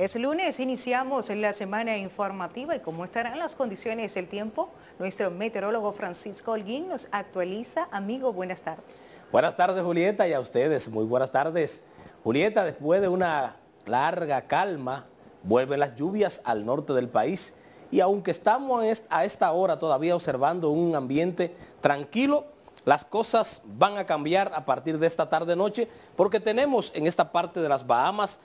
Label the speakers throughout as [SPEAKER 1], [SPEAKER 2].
[SPEAKER 1] Es lunes, iniciamos la semana informativa y cómo estarán las condiciones del tiempo, nuestro meteorólogo Francisco Holguín nos actualiza. Amigo, buenas tardes. Buenas tardes Julieta y a ustedes, muy buenas tardes. Julieta, después de una larga calma, vuelven las lluvias al norte del país y aunque estamos a esta hora todavía observando un ambiente tranquilo, las cosas van a cambiar a partir de esta tarde-noche porque tenemos en esta parte de las Bahamas,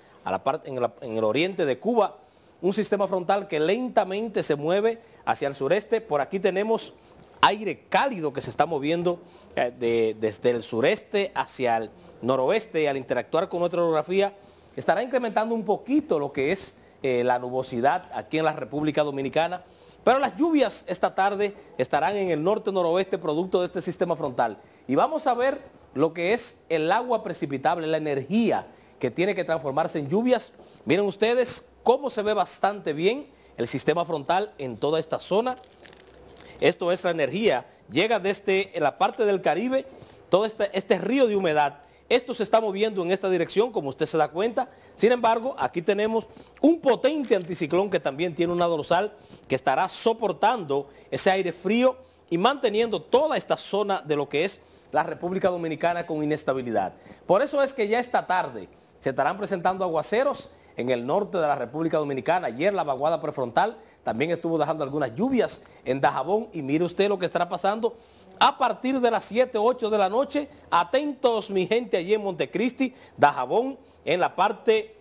[SPEAKER 1] en, el oriente de Cuba, un sistema frontal que lentamente se mueve hacia el sureste. Por aquí tenemos aire cálido que se está moviendo eh, desde el sureste hacia el noroeste y al interactuar con nuestra orografía estará incrementando un poquito lo que es eh, la nubosidad aquí en la República Dominicana. Pero las lluvias esta tarde estarán en el norte-noroeste producto de este sistema frontal. Y vamos a ver lo que es el agua precipitable, la energía que tiene que transformarse en lluvias. Miren ustedes cómo se ve bastante bien el sistema frontal en toda esta zona. Esto es la energía, llega desde la parte del Caribe, todo este, este río de humedad esto se está moviendo en esta dirección, como usted se da cuenta. Sin embargo, aquí tenemos un potente anticiclón que también tiene una dorsal que estará soportando ese aire frío y manteniendo toda esta zona de lo que es la República Dominicana con inestabilidad. Por eso es que ya esta tarde se estarán presentando aguaceros en el norte de la República Dominicana. Ayer la vaguada prefrontal también estuvo dejando algunas lluvias en Dajabón y mire usted lo que estará pasando a partir de las 7, 8 de la noche. Atentos mi gente allí en Montecristi, Dajabón, en la parte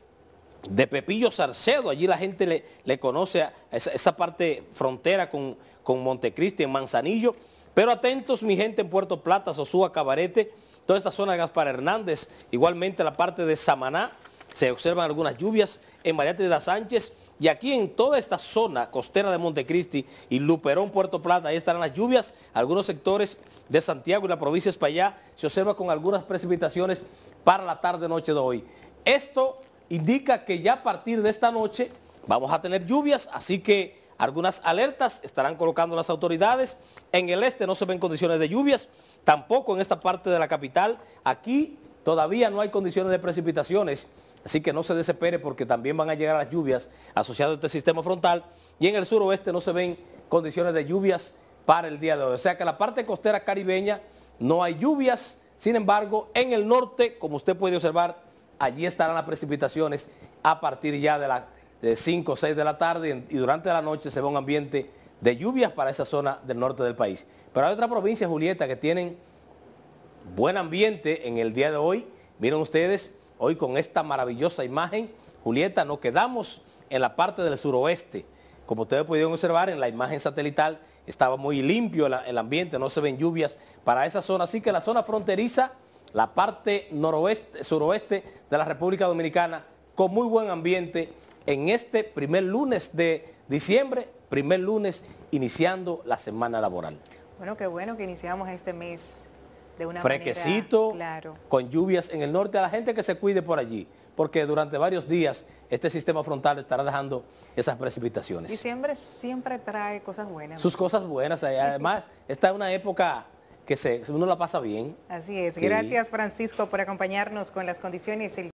[SPEAKER 1] de Pepillo Sarcedo. Allí la gente le, le conoce a esa, parte frontera con, Montecristi, en Manzanillo. Pero atentos mi gente en Puerto Plata, Sosúa, Cabarete, toda esta zona de Gaspar Hernández. Igualmente la parte de Samaná, se observan algunas lluvias en Mariate de las Sánchez y aquí en toda esta zona costera de Montecristi y Luperón, Puerto Plata, ahí estarán las lluvias. Algunos sectores de Santiago y la provincia de se observa con algunas precipitaciones para la tarde-noche de hoy. Esto indica que ya a partir de esta noche vamos a tener lluvias, así que algunas alertas estarán colocando las autoridades. En el este no se ven condiciones de lluvias, tampoco en esta parte de la capital. Aquí todavía no hay condiciones de precipitaciones. Así que no se desespere porque también van a llegar las lluvias asociadas a este sistema frontal y en el suroeste no se ven condiciones de lluvias para el día de hoy. O sea que en la parte costera caribeña no hay lluvias, sin embargo, en el norte, como usted puede observar, allí estarán las precipitaciones a partir ya de las 5 o 6 de la tarde y durante la noche se ve un ambiente de lluvias para esa zona del norte del país. Pero hay otra provincia, Julieta, que tienen buen ambiente en el día de hoy. Miren ustedes, Hoy con esta maravillosa imagen, Julieta, nos quedamos en la parte del suroeste. Como ustedes pudieron observar en la imagen satelital, estaba muy limpio el ambiente, no se ven lluvias para esa zona. Así que la zona fronteriza, la parte noroeste, suroeste de la República Dominicana, con muy buen ambiente en este primer lunes de diciembre, primer lunes iniciando la semana laboral. Bueno, qué bueno que iniciamos este mes de una con lluvias en el norte, a la gente que se cuide por allí, porque durante varios días este sistema frontal estará dejando esas precipitaciones. Diciembre siempre trae cosas buenas. Sus cosas buenas, eh, además, está es una época que se, uno la pasa bien. Así es, gracias Francisco por acompañarnos con las condiciones.